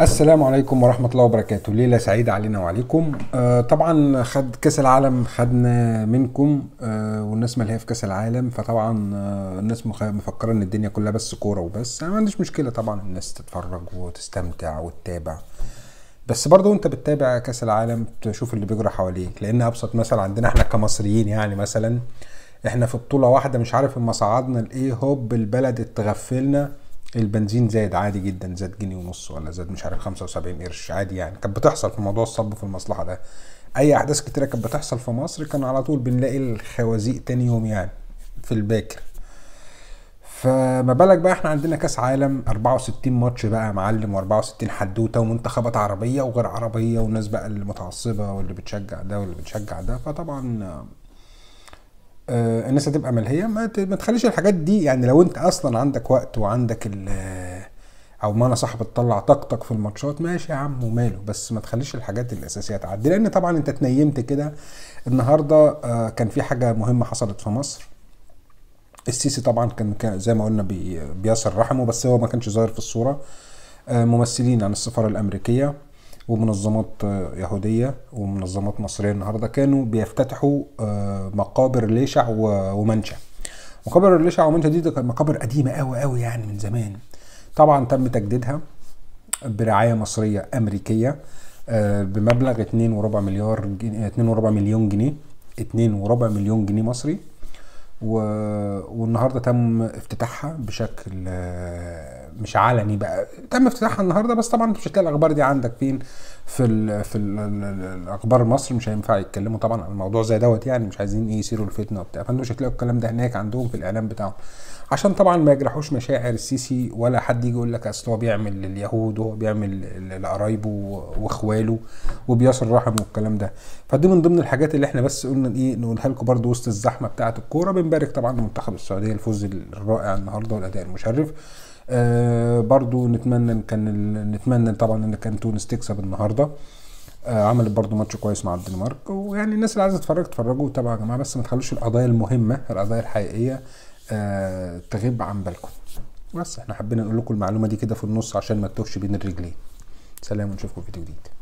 السلام عليكم ورحمة الله وبركاته ليلة سعيدة علينا وعليكم آه طبعا خد كأس العالم خدنا منكم آه والناس ملهية في كأس العالم فطبعا آه الناس مفكرة ان الدنيا كلها بس كورة وبس انا ما عنديش مشكلة طبعا الناس تتفرج وتستمتع وتتابع بس برضه انت بتتابع كأس العالم تشوف اللي بيجرى حواليك لان ابسط مثل عندنا احنا كمصريين يعني مثلا احنا في بطولة واحدة مش عارف اما صعدنا لايه هوب البلد اتغفلنا البنزين زاد عادي جدا زاد جنيه ونص ولا زاد مش عارف 75 قرش عادي يعني كانت بتحصل في موضوع الصب في المصلحه ده اي احداث كتيره كانت بتحصل في مصر كان على طول بنلاقي الخوازيق تاني يوم يعني في الباكر فما بالك بقى احنا عندنا كاس عالم 64 ماتش بقى يا معلم و64 حدوته ومنتخبات عربيه وغير عربيه والناس بقى اللي متعصبه واللي بتشجع ده واللي بتشجع ده فطبعا آه، الناس هتبقى ملهيه ما, ما تخليش الحاجات دي يعني لو انت اصلا عندك وقت وعندك ال آه، او انا صح بتطلع طاقتك في الماتشات ماشي يا عم وماله بس ما تخليش الحاجات الاساسيه تعدي لان طبعا انت اتنيمت كده النهارده آه، كان في حاجه مهمه حصلت في مصر السيسي طبعا كان زي ما قلنا بيصل رحمه بس هو ما كانش ظاهر في الصوره ممثلين عن السفاره الامريكيه ومنظمات يهودية ومنظمات مصرية النهاردة كانوا بيفتتحوا آه، مقابر ليشع ومنشا مقابر ليشع ومنشا دي, كانت مقابر قديمة قوي قوي يعني من زمان طبعا تم تجديدها برعاية مصرية أمريكية آه، بمبلغ 2.4 مليار 2.4 مليون جنيه 2.4 مليون جنيه مصري و... والنهارده تم افتتاحها بشكل مش علني بقى تم افتتاحها النهارده بس طبعا مش هتلاقي الاخبار دي عندك فين في ال في ال الاخبار مصر مش هينفع يتكلموا طبعا عن الموضوع زي دوت يعني مش عايزين ايه يثيروا الفتنه وبتاع فانتوا مش هتلاقوا الكلام ده هناك عندهم في الاعلام بتاعهم عشان طبعا ما يجرحوش مشاعر السيسي ولا حد يجي يقول لك اصل هو بيعمل لليهود وهو بيعمل لقرايبه واخواله وبيصل رحمه والكلام ده فدي من ضمن الحاجات اللي احنا بس قلنا ايه نقولها لكم برده وسط الزحمه بتاعه الكوره ونبارك طبعا منتخب السعوديه الفوز الرائع النهارده والاداء المشرف آه برضو نتمنى ان كان نتمنى طبعا ان كان تونس تكسب النهارده آه عملت برضو ماتش كويس مع الدنمارك ويعني الناس اللي عايزه تتفرج تتفرجوا تابعوا يا جماعه بس ما تخلوش القضايا المهمه القضايا الحقيقيه آه تغيب عن بالكم بس احنا حبينا نقول لكم المعلومه دي كده في النص عشان ما تتوهش بين الرجلين سلام ونشوفكم في فيديو جديد